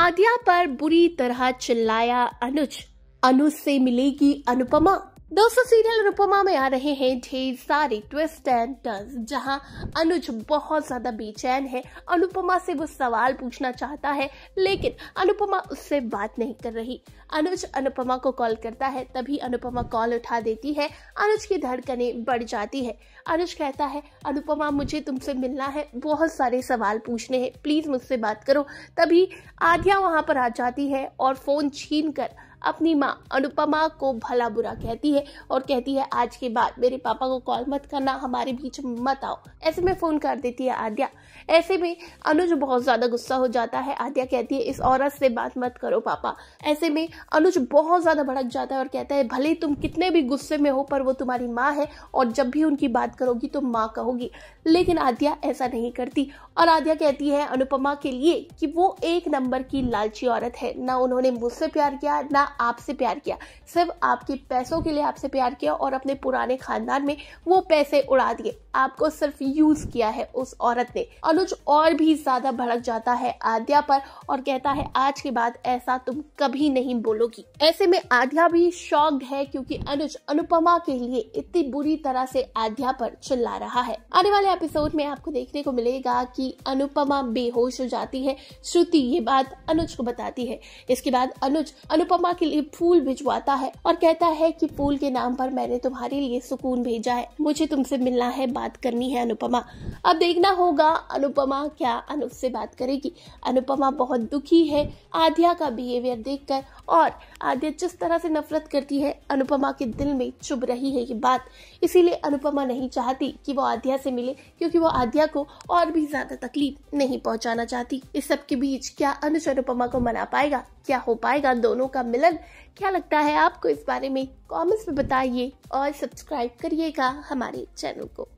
आद्या पर बुरी तरह चिल्लाया अनुज अनुज से मिलेगी अनुपमा दोस्तों सीरियल रूपमा में आ रहे हैं ढेर सारे ट्विस्ट एंड टर्न्स जहां अनुज बहुत ज्यादा बेचैन है अनुपमा से वो सवाल पूछना चाहता है लेकिन अनुपमा उससे बात नहीं कर रही अनुज अनुपमा को कॉल करता है तभी अनुपमा कॉल उठा देती है अनुज की धड़कने बढ़ जाती है अनुज कहता है अनुपमा मुझे तुमसे मिलना है बहुत सारे सवाल पूछने हैं प्लीज मुझसे बात करो तभी आध्या वहां पर आ जाती है और फोन छीन कर अपनी माँ अनुपमा को भला बुरा कहती है और कहती है आज के बाद मेरे पापा को कॉल मत करना हमारे बीच मत आओ ऐसे में फ़ोन कर देती है आद्या ऐसे में अनुज बहुत ज़्यादा गुस्सा हो जाता है आद्या कहती है इस औरत से बात मत करो पापा ऐसे में अनुज बहुत ज़्यादा भड़क जाता है और कहता है भले तुम कितने भी गुस्से में हो पर वो तुम्हारी माँ है और जब भी उनकी बात करोगी तो माँ कहोगी लेकिन आद्या ऐसा नहीं करती और आद्या कहती है अनुपमा के लिए कि वो एक नंबर की लालची औरत है ना उन्होंने मुझसे प्यार किया ना आपसे प्यार किया सिर्फ आपके पैसों के लिए आपसे प्यार किया और अपने पुराने खानदान में वो पैसे उड़ा दिए आपको सिर्फ यूज किया है उस औरत ने अनुज और भी ज्यादा भड़क जाता है आद्या पर और कहता है आज के बाद ऐसा तुम कभी नहीं बोलोगी ऐसे में आद्या भी शॉक्ड है क्योंकि अनुज अनुपमा के लिए इतनी बुरी तरह से आद्या पर चिल्ला रहा है आने वाले एपिसोड में आपको देखने को मिलेगा कि अनुपमा बेहोश हो जाती है श्रुति ये बात अनुज को बताती है इसके बाद अनुज अनुपमा के लिए फूल भिजवाता है और कहता है कि फूल के नाम पर मैंने तुम्हारे लिए सुकून भेजा है मुझे तुमसे मिलना है बात करनी है अनुपमा अब देखना होगा अनुपमा क्या अनुप से बात करेगी अनुपमा बहुत दुखी है आध्या का बिहेवियर कर और आध्या जिस तरह से नफरत करती है अनुपमा के दिल में चुभ रही है ये बात इसीलिए अनुपमा नहीं चाहती कि वो आध्या से मिले क्योंकि वो आध्या को और भी ज्यादा तकलीफ नहीं पहुंचाना चाहती इस सब के बीच क्या अनुज अनुपमा को मना पाएगा क्या हो पाएगा दोनों का मिलन पसंद क्या लगता है आपको इस बारे में कमेंट्स में बताइए और सब्सक्राइब करिएगा हमारे चैनल को